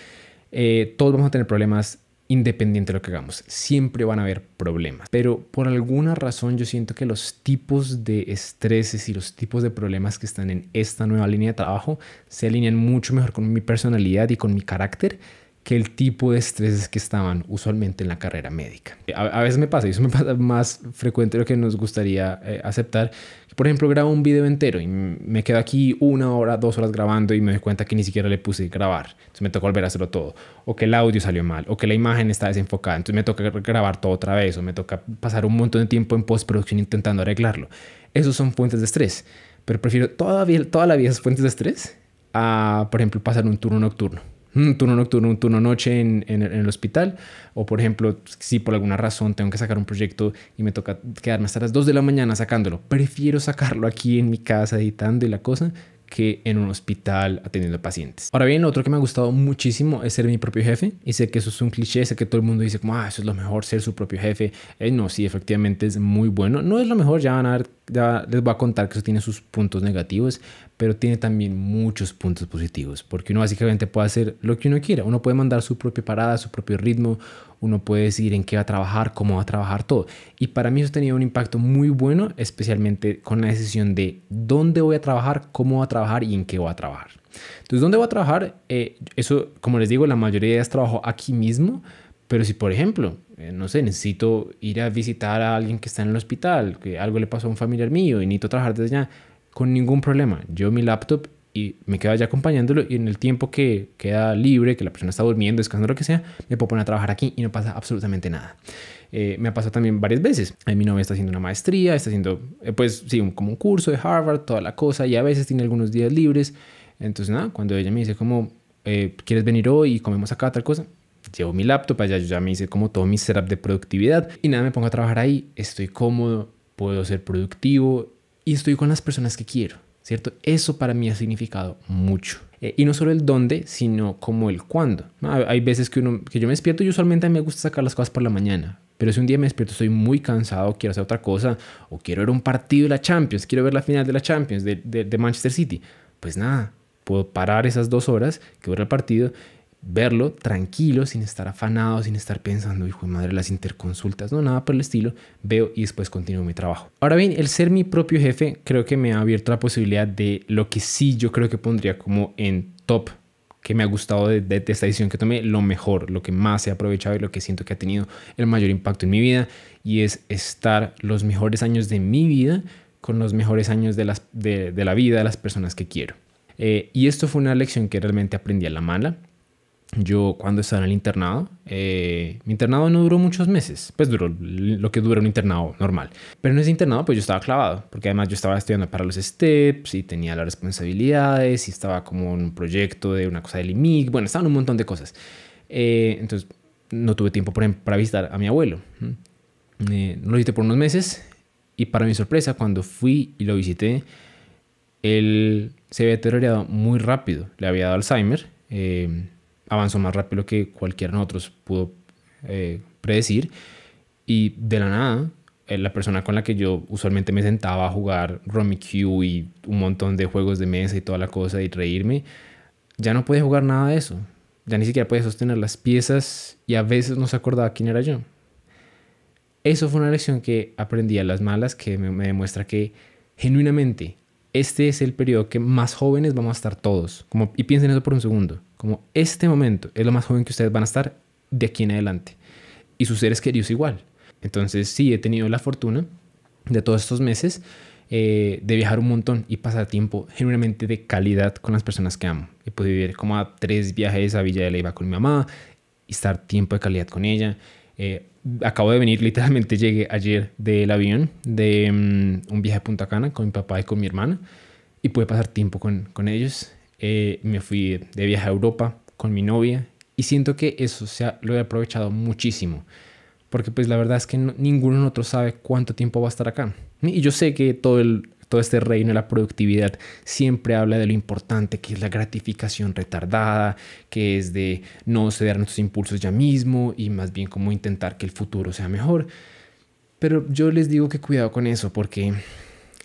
eh, todos vamos a tener problemas independiente de lo que hagamos. Siempre van a haber problemas. Pero por alguna razón yo siento que los tipos de estreses y los tipos de problemas que están en esta nueva línea de trabajo se alinean mucho mejor con mi personalidad y con mi carácter que el tipo de es que estaban usualmente en la carrera médica. A, veces me pasa, y eso me pasa más frecuente de lo que nos gustaría eh, aceptar. Por ejemplo, grabo un video entero y me quedo aquí una hora, dos horas grabando y me doy cuenta que ni siquiera le puse grabar. Entonces me toca volver a hacerlo todo. O que el audio salió mal, o que la imagen está desenfocada. Entonces me toca grabar todo otra vez, o me toca pasar un montón de tiempo en postproducción intentando arreglarlo. Esos son fuentes de estrés. Pero prefiero toda la vida esas fuentes de estrés a, por ejemplo, pasar un turno nocturno un mm, turno nocturno, un turno noche en, en, el hospital. O por ejemplo, si por alguna razón tengo que sacar un proyecto y me toca quedarme hasta las 2 de la mañana sacándolo, prefiero sacarlo aquí en mi casa editando y la cosa que en un hospital atendiendo pacientes. Ahora bien, otro que me ha gustado muchísimo es ser mi propio jefe. Y sé que eso es un cliché, sé que todo el mundo dice como, ah, eso es lo mejor, ser su propio jefe. Eh, no, sí, efectivamente es muy bueno. No es lo mejor, ya van a ver, ya les voy a contar que eso tiene sus puntos negativos, pero tiene también muchos puntos positivos, porque uno básicamente puede hacer lo que uno quiera, uno puede mandar su propia parada, su propio ritmo, uno puede decidir en qué va a trabajar, cómo va a trabajar todo. Y para mí eso ha tenido un impacto muy bueno, especialmente con la decisión de dónde voy a trabajar, cómo voy a trabajar y en qué voy a trabajar. Entonces, ¿dónde voy a trabajar? Eh, eso, como les digo, la mayoría de trabajo aquí mismo, pero si, por ejemplo, eh, no sé, necesito ir a visitar a alguien que está en el hospital, que algo le pasó a un familiar mío y necesito trabajar desde allá, con ningún problema. Yo mi laptop y me quedo allá acompañándolo y en el tiempo que queda libre, que la persona está durmiendo, descansando, lo que sea, me puedo poner a trabajar aquí y no pasa absolutamente nada. Eh, me ha pasado también varias veces. Eh, mi novia está haciendo una maestría, está haciendo, eh, pues sí, como un curso de Harvard, toda la cosa, y a veces tiene algunos días libres. Entonces, nada, cuando ella me dice como, eh, ¿quieres venir hoy y comemos acá tal cosa? Llevo mi laptop allá, yo ya me hice como todo mi setup de productividad y nada, me pongo a trabajar ahí, estoy cómodo, puedo ser productivo y estoy con las personas que quiero, ¿cierto? Eso para mí ha significado mucho. Eh, y no solo el dónde, sino como el cuándo. Hay veces que, uno, que yo me despierto y usualmente a mí me gusta sacar las cosas por la mañana. Pero si un día me despierto, estoy muy cansado, quiero hacer otra cosa, o quiero ver un partido de la Champions, quiero ver la final de la Champions de, Manchester City, pues nada, puedo parar esas dos horas que dura el partido verlo tranquilo, sin estar afanado, sin estar pensando, hijo de madre, las interconsultas, no, nada por el estilo, veo y después continúo mi trabajo. Ahora bien, el ser mi propio jefe creo que me ha abierto la posibilidad de lo que sí yo creo que pondría como en top que me ha gustado de, esta decisión que tomé, lo mejor, lo que más he aprovechado y lo que siento que ha tenido el mayor impacto en mi vida, y es estar los mejores años de mi vida con los mejores años de, la vida de las personas que quiero. Eh, y esto fue una lección que realmente aprendí a la mala, yo cuando estaba en el internado, eh, mi internado no duró muchos meses, pues duró lo que dura un internado normal. Pero en ese internado pues yo estaba clavado, porque además yo estaba estudiando para los STEPS y tenía las responsabilidades y estaba como en un proyecto de una cosa del IMIC, bueno, estaban un montón de cosas. Eh, entonces no tuve tiempo, por ejemplo, para visitar a mi abuelo. Mm. Eh, lo visité por unos meses y para mi sorpresa, cuando fui y lo visité, él se había deteriorado muy rápido, le había dado Alzheimer. Eh, avanzó más rápido que cualquiera de nosotros pudo eh, predecir. Y de la nada, eh, la persona con la que yo usualmente me sentaba a jugar Romy Q y un montón de juegos de mesa y toda la cosa y reírme, ya no podía jugar nada de eso. Ya ni siquiera podía sostener las piezas y a veces no se acordaba quién era yo. Eso fue una lección que aprendí a las malas que me, demuestra que genuinamente este es el periodo que más jóvenes vamos a estar todos. Como, y piensen eso por un segundo como este momento es lo más joven que ustedes van a estar de aquí en adelante. Y sus seres queridos igual. Entonces sí, he tenido la fortuna de todos estos meses eh, de viajar un montón y pasar tiempo genuinamente de calidad con las personas que amo. He podido vivir como a tres viajes a Villa de Leiva con mi mamá y estar tiempo de calidad con ella. Eh, acabo de venir, literalmente llegué ayer del avión de mm, un viaje a Punta Cana con mi papá y con mi hermana y pude pasar tiempo con, con ellos. Eh, me fui de viaje a Europa con mi novia y siento que eso se lo he aprovechado muchísimo. Porque pues la verdad es que ninguno de nosotros sabe cuánto tiempo va a estar acá. Y yo sé que todo, el, todo este reino de la productividad siempre habla de lo importante que es la gratificación retardada, que es de no ceder nuestros impulsos ya mismo y más bien cómo intentar que el futuro sea mejor. Pero yo les digo que cuidado con eso porque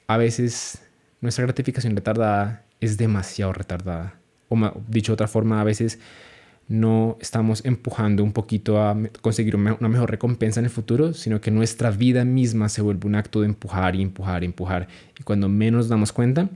a veces nuestra gratificación retardada es demasiado retardada. O dicho de otra forma, a veces no estamos empujando un poquito a conseguir una mejor recompensa en el futuro, sino que nuestra vida misma se vuelve un acto de empujar y empujar y empujar. Y cuando menos damos cuenta,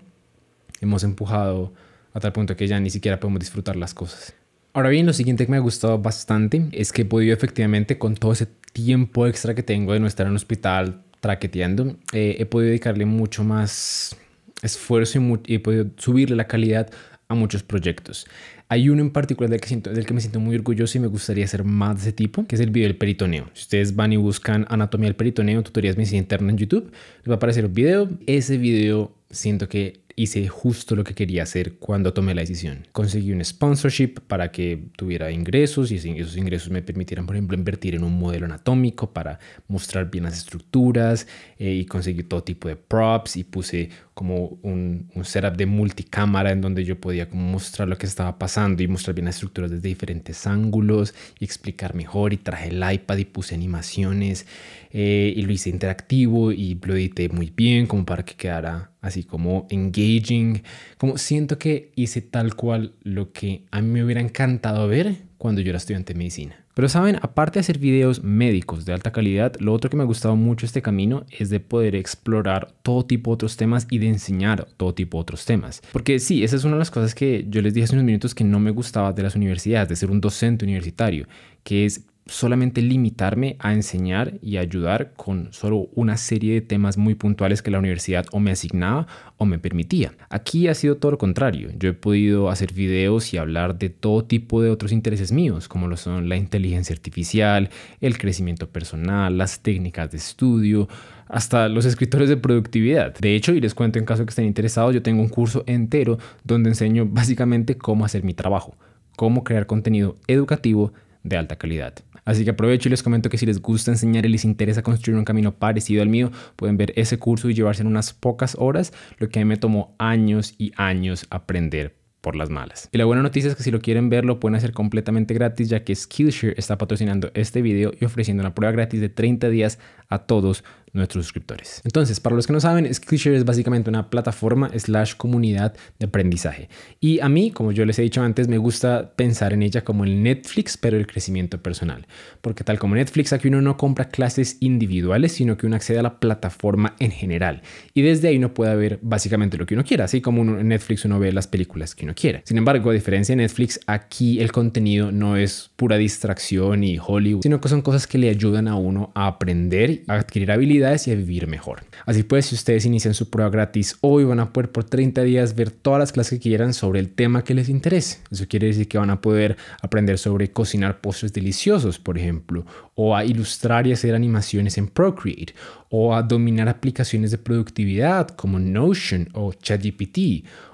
hemos empujado a tal punto que ya ni siquiera podemos disfrutar las cosas. Ahora bien, lo siguiente que me ha gustado bastante es que he podido efectivamente con todo ese tiempo extra que tengo de no estar en hospital traqueteando, eh, he podido dedicarle mucho más esfuerzo y, he podido subirle la calidad a muchos proyectos. Hay uno en particular del que, siento, del que me siento muy orgulloso y me gustaría hacer más de ese tipo, que es el video del peritoneo. Si ustedes van y buscan anatomía del peritoneo, tutorías de medicina interna en YouTube, les va a aparecer un video. Ese video siento que hice justo lo que quería hacer cuando tomé la decisión. Conseguí un sponsorship para que tuviera ingresos y esos ingresos me permitieran, por ejemplo, invertir en un modelo anatómico para mostrar bien las estructuras eh, y conseguí todo tipo de props y puse como un, setup de multicámara en donde yo podía como mostrar lo que estaba pasando y mostrar bien las estructuras desde diferentes ángulos y explicar mejor y traje el iPad y puse animaciones eh, y lo hice interactivo y lo edité muy bien como para que quedara así como engaging como siento que hice tal cual lo que a mí me hubiera encantado ver cuando yo era estudiante de medicina pero saben, aparte de hacer videos médicos de alta calidad, lo otro que me ha gustado mucho este camino es de poder explorar todo tipo de otros temas y de enseñar todo tipo de otros temas. Porque sí, esa es una de las cosas que yo les dije hace unos minutos que no me gustaba de las universidades, de ser un docente universitario, que es solamente limitarme a enseñar y ayudar con solo una serie de temas muy puntuales que la universidad o me asignaba o me permitía. Aquí ha sido todo lo contrario. Yo he podido hacer videos y hablar de todo tipo de otros intereses míos, como lo son la inteligencia artificial, el crecimiento personal, las técnicas de estudio, hasta los escritores de productividad. De hecho, y les cuento en caso que estén interesados, yo tengo un curso entero donde enseño básicamente cómo hacer mi trabajo, cómo crear contenido educativo de alta calidad. Así que aprovecho y les comento que si les gusta enseñar y les interesa construir un camino parecido al mío, pueden ver ese curso y llevarse en unas pocas horas lo que a mí me tomó años y años aprender por las malas. Y la buena noticia es que si lo quieren ver lo pueden hacer completamente gratis ya que Skillshare está patrocinando este video y ofreciendo una prueba gratis de 30 días a todos nuestros suscriptores. Entonces, para los que no saben, Skillshare es básicamente una plataforma slash comunidad de aprendizaje. Y a mí, como yo les he dicho antes, me gusta pensar en ella como el Netflix, pero el crecimiento personal. Porque tal como Netflix, aquí uno no compra clases individuales, sino que uno accede a la plataforma en general. Y desde ahí uno puede ver básicamente lo que uno quiera, así como en Netflix uno ve las películas que uno quiera. Sin embargo, a diferencia de Netflix, aquí el contenido no es pura distracción y Hollywood, sino que son cosas que le ayudan a uno a aprender adquirir habilidades y a vivir mejor. Así pues, si ustedes inician su prueba gratis hoy, van a poder por 30 días ver todas las clases que quieran sobre el tema que les interese. Eso quiere decir que van a poder aprender sobre cocinar postres deliciosos, por ejemplo, o a ilustrar y hacer animaciones en Procreate, o a dominar aplicaciones de productividad como Notion o ChatGPT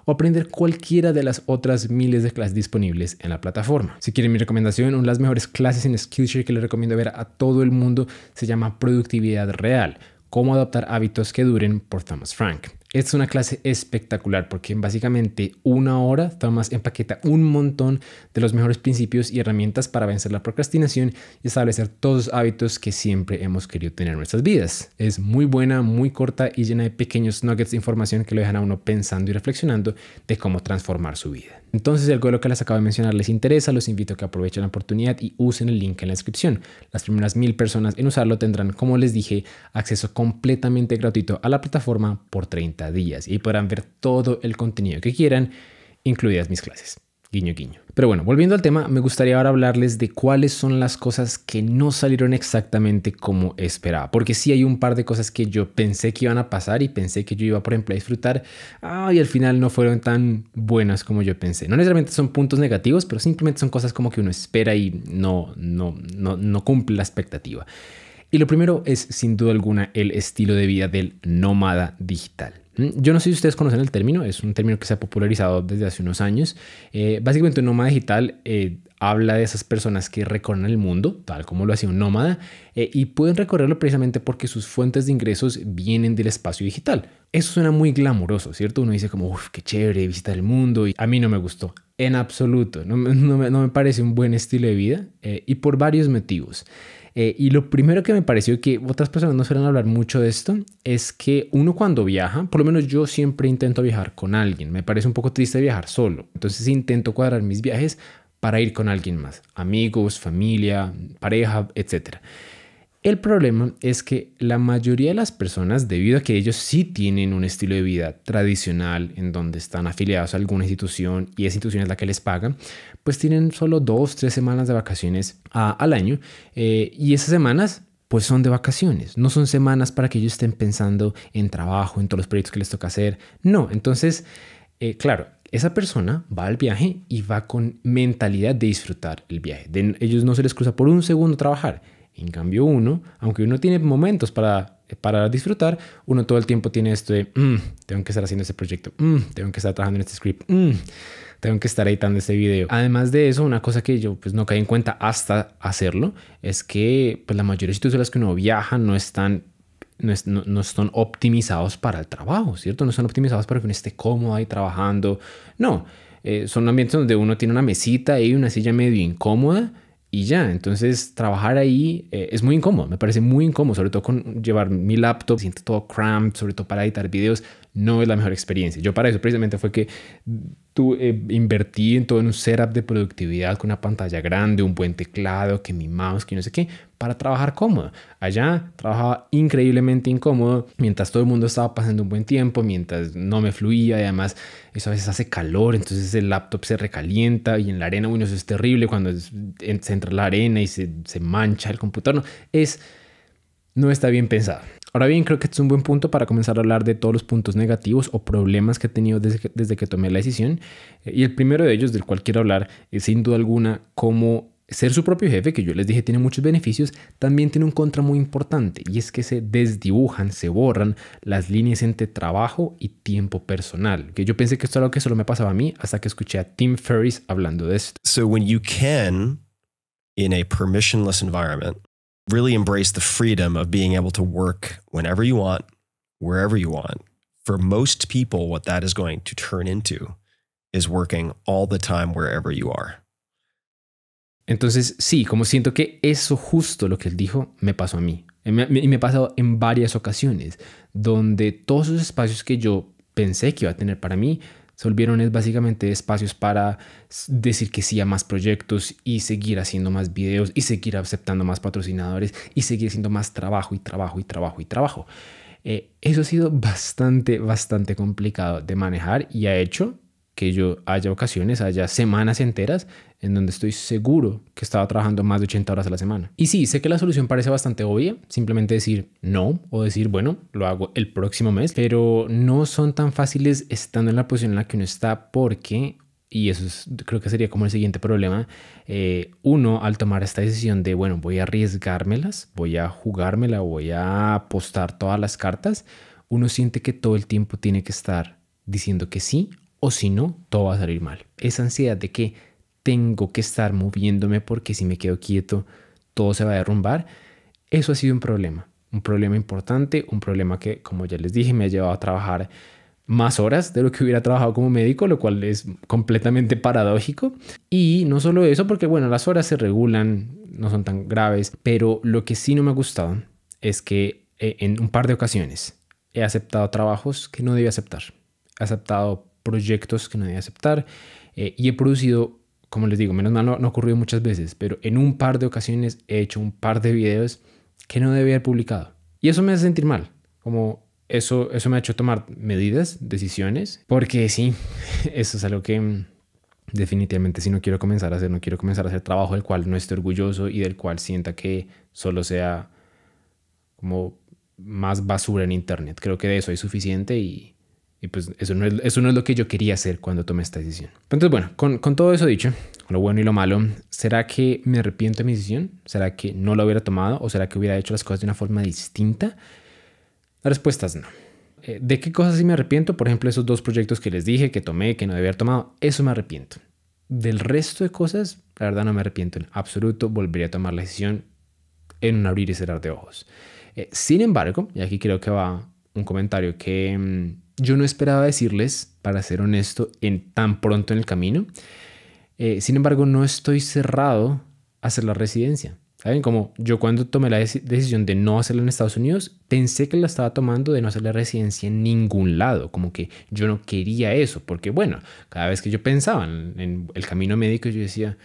o aprender cualquiera de las otras miles de clases disponibles en la plataforma. Si quieren mi recomendación, una de las mejores clases en Skillshare que les recomiendo ver a todo el mundo se llama Productividad Real, cómo adoptar hábitos que duren por Thomas Frank es una clase espectacular porque en básicamente una hora Thomas empaqueta un montón de los mejores principios y herramientas para vencer la procrastinación y establecer todos los hábitos que siempre hemos querido tener en nuestras vidas. Es muy buena, muy corta y llena de pequeños nuggets de información que lo dejan a uno pensando y reflexionando de cómo transformar su vida. Entonces, el algo lo que les acabo de mencionar les interesa, los invito a que aprovechen la oportunidad y usen el link en la descripción. Las primeras mil personas en usarlo tendrán, como les dije, acceso completamente gratuito a la plataforma por 30 días y podrán ver todo el contenido que quieran, incluidas mis clases. Guiño, guiño. Pero bueno, volviendo al tema, me gustaría ahora hablarles de cuáles son las cosas que no salieron exactamente como esperaba. Porque sí hay un par de cosas que yo pensé que iban a pasar y pensé que yo iba, por ejemplo, a disfrutar. y al final no fueron tan buenas como yo pensé. No necesariamente son puntos negativos, pero simplemente son cosas como que uno espera y no, no, no, no cumple la expectativa. Y lo primero es, sin duda alguna, el estilo de vida del nómada digital. Mm, yo no sé si ustedes conocen el término, es un término que se ha popularizado desde hace unos años. Eh, básicamente un nómada digital eh, habla de esas personas que recorren el mundo, tal como lo hacía un nómada, eh, y pueden recorrerlo precisamente porque sus fuentes de ingresos vienen del espacio digital. Eso suena muy glamuroso, ¿cierto? Uno dice como, uff, qué chévere visitar el mundo, y a mí no me gustó, en absoluto, no, no me parece un buen estilo de vida, y por varios motivos. Eh, y lo primero que me pareció que otras personas no suelen hablar mucho de esto es que uno cuando viaja, por lo menos yo siempre intento viajar con alguien. Me parece un poco triste viajar solo. Entonces intento cuadrar mis viajes para ir con alguien más. Amigos, familia, pareja, etcétera. El problema es que la mayoría de las personas, debido a que ellos sí tienen un estilo de vida tradicional en donde están afiliados a alguna institución y esa institución es la que les paga, pues tienen solo dos, tres semanas de vacaciones al año eh, y esas semanas pues son de vacaciones, no son semanas para que ellos estén pensando en trabajo, en todos los proyectos que les toca hacer, no, entonces, eh, claro, esa persona va al viaje y va con mentalidad de disfrutar el viaje. De, ellos no se les cruza por un segundo trabajar. En cambio uno, aunque uno tiene momentos para, para disfrutar, uno todo el tiempo tiene esto de, mm, tengo que estar haciendo este proyecto, mm, tengo que estar trabajando en este script, mm, tengo que estar editando este video. Además de eso, una cosa que yo pues no caí en cuenta hasta hacerlo es que pues la mayoría de sitios en los que uno viaja no están no, no, optimizados para el trabajo, ¿cierto? No están optimizados para que uno esté cómodo ahí trabajando. No, eh, son ambientes donde uno tiene una mesita y una silla medio incómoda y ya, entonces trabajar ahí eh, es muy incómodo, me parece muy incómodo, sobre todo con llevar mi laptop, siento todo cramped, sobre todo para editar videos no es la mejor experiencia. Yo para eso precisamente fue que tu, eh, invertí en todo en un setup de productividad con una pantalla grande, un buen teclado, que mi mouse, que no sé qué, para trabajar cómodo. Allá trabajaba increíblemente incómodo, mientras todo el mundo estaba pasando un buen tiempo, mientras no me fluía y además eso a veces hace calor, entonces el laptop se recalienta y en la arena, bueno, eso es terrible cuando se entra la arena y se, mancha el computador. es no está bien pensado. Ahora bien, creo que es un buen punto para comenzar a hablar de todos los puntos negativos o problemas que he tenido desde que, desde que tomé la decisión. Eh, y el primero de ellos, del cual quiero hablar, es sin duda alguna cómo ser su propio jefe, que yo les dije tiene muchos beneficios, también tiene un contra muy importante y es que se desdibujan, se borran las líneas entre trabajo y tiempo personal. Que yo pensé que esto era algo que solo me pasaba a mí hasta que escuché a Tim Ferriss hablando de esto. So when you can in a permissionless environment really embrace the freedom of being able to work whenever you want, wherever you want. For most people, what that is going to turn into is working all the time wherever you are. Entonces, sí, como siento que eso justo lo que él dijo me pasó a mí. Y me, ha pasado en varias ocasiones, donde todos los espacios que yo pensé que iba a tener para mí, Solvieron es básicamente espacios para decir que sí a más proyectos y seguir haciendo más videos y seguir aceptando más patrocinadores y seguir haciendo más trabajo y trabajo y trabajo y trabajo. Eh, eso ha sido bastante, bastante complicado de manejar y ha hecho que yo haya ocasiones, haya semanas enteras en donde estoy seguro que estaba trabajando más de 80 horas a la semana. Y sí, sé que la solución parece bastante obvia, simplemente decir no o decir, bueno, lo hago el próximo mes, pero no son tan fáciles estando en la posición en la que uno está porque y eso creo que sería como el siguiente problema. Eh, uno, al tomar esta decisión de, bueno, voy a arriesgármelas, voy a jugármela, voy a apostar todas las cartas, uno siente que todo el tiempo tiene que estar diciendo que sí o si no, todo va a salir mal. Esa ansiedad de que tengo que estar moviéndome porque si me quedo quieto, todo se va a derrumbar, eso ha sido un problema. Un problema importante, un problema que, como ya les dije, me ha llevado a trabajar más horas de lo que hubiera trabajado como médico, lo cual es completamente paradójico. Y no solo eso, porque bueno, las horas se regulan, no son tan graves, pero lo que sí no me ha gustado es que eh, en un par de ocasiones he aceptado trabajos que no debía aceptar. He aceptado proyectos que no debía aceptar eh, y he producido, como les digo, menos mal no, ha ocurrido muchas veces, pero en un par de ocasiones he hecho un par de videos que no debía haber publicado. Y eso me hace sentir mal, como eso, eso me ha hecho tomar medidas, decisiones, porque sí, eso es algo que mm, definitivamente si no quiero comenzar a hacer, no quiero comenzar a hacer trabajo del cual no esté orgulloso y del cual sienta que solo sea como más basura en internet. Creo que de eso hay suficiente y, y pues eso no, es, eso es lo que yo quería hacer cuando tomé esta decisión. Entonces, bueno, con, todo eso dicho, lo bueno y lo malo, ¿será que me arrepiento de mi decisión? ¿Será que no la hubiera tomado? ¿O será que hubiera hecho las cosas de una forma distinta? La respuesta es no. Eh, ¿De qué cosas sí me arrepiento? Por ejemplo, esos dos proyectos que les dije, que tomé, que no debía haber tomado, eso me arrepiento. Del resto de cosas, la verdad no me arrepiento en absoluto, volvería a tomar la decisión en un abrir y cerrar de ojos. Eh, sin embargo, y aquí creo que va un comentario que, mm, yo no esperaba decirles, para ser honesto, en tan pronto en el camino. Eh, sin embargo, no estoy cerrado a hacer la residencia. ¿Saben? Como yo cuando tomé la decisión de no hacerla en Estados Unidos, pensé que la estaba tomando de no hacer la residencia en ningún lado, como que yo no quería eso, porque bueno, cada vez que yo pensaba en, en el camino médico, yo decía,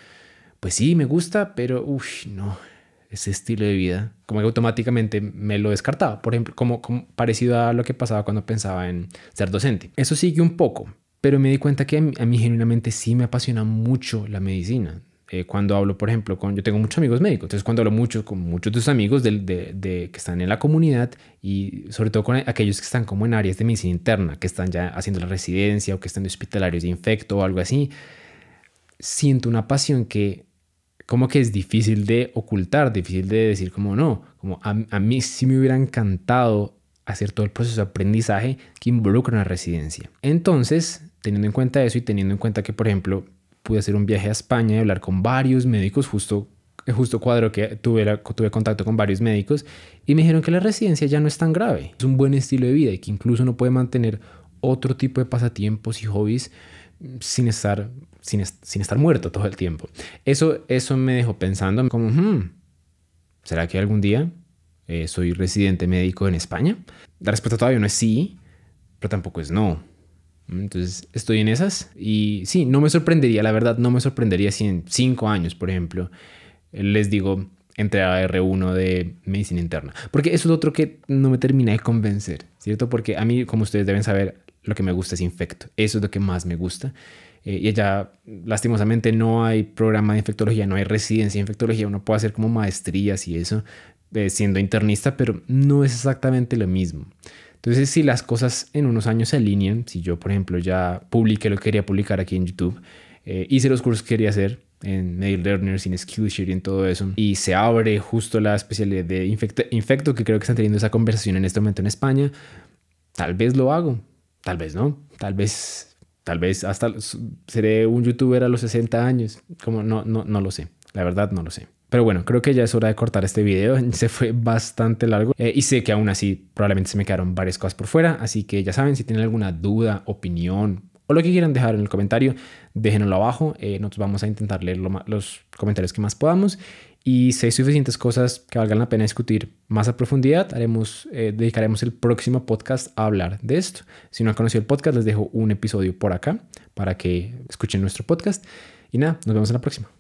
pues sí, me gusta, pero uff, no, ese estilo de vida, como que automáticamente me lo descartaba, por ejemplo, como, parecido a lo que pasaba cuando pensaba en ser docente. Eso sigue un poco, pero me di cuenta que a mí, genuinamente sí me apasiona mucho la medicina. Eh, cuando hablo, por ejemplo, con, yo tengo muchos amigos médicos, entonces cuando hablo mucho con muchos de tus amigos de, que están en la comunidad y sobre todo con aquellos que están como en áreas de medicina interna, que están ya haciendo la residencia o que están en hospitalarios de infecto o algo así, siento una pasión que como que es difícil de ocultar, difícil de decir como no, como a, mí sí me hubiera encantado hacer todo el proceso de aprendizaje que involucra una residencia. Entonces, teniendo en cuenta eso y teniendo en cuenta que, por ejemplo, pude hacer un viaje a España y hablar con varios médicos, justo, justo cuadro que tuve, tuve contacto con varios médicos, y me dijeron que la residencia ya no es tan grave, es un buen estilo de vida y que incluso uno puede mantener otro tipo de pasatiempos y hobbies sin estar sin, estar muerto todo el tiempo. Eso, eso me dejó pensando como, hmm, ¿será que algún día eh, soy residente médico en España? La respuesta todavía no es sí, pero tampoco es no. Entonces estoy en esas y sí, no me sorprendería, la verdad, no me sorprendería si en cinco años, por ejemplo, les digo, entre a R1 de medicina interna. Porque eso es otro que no me termina de convencer, ¿cierto? Porque a mí, como ustedes deben saber, lo que me gusta es infecto. Eso es lo que más me gusta. Eh, y ella, lastimosamente, no hay programa de infectología, no hay residencia de infectología, uno puede hacer como maestrías y eso, eh, siendo internista, pero no es exactamente lo mismo. Entonces, si las cosas en unos años se alinean, si yo, por ejemplo, ya publiqué lo que quería publicar aquí en YouTube, eh, hice los cursos que quería hacer en Mail Learners, en Skillshare y en todo eso, y se abre justo la especialidad de infecto que creo que están teniendo esa conversación en este momento en España, tal vez lo hago, tal vez no, tal vez Tal vez hasta seré un youtuber a los 60 años. Como no, no, no lo sé. La verdad no lo sé. Pero bueno, creo que ya es hora de cortar este video. Se fue bastante largo eh, y sé que aún así probablemente se me quedaron varias cosas por fuera. Así que ya saben, si tienen alguna duda, opinión o lo que quieran dejar en el comentario, déjenlo abajo. Eh, nosotros vamos a intentar leer los comentarios que más podamos y seis suficientes cosas que valgan la pena discutir más a profundidad. Haremos, eh, dedicaremos el próximo podcast a hablar de esto. Si no han conocido el podcast, les dejo un episodio por acá para que escuchen nuestro podcast. Y nada, nos vemos en la próxima.